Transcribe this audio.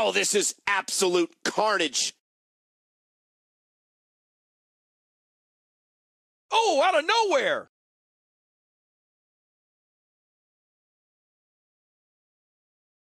Oh, this is absolute carnage. Oh, out of nowhere.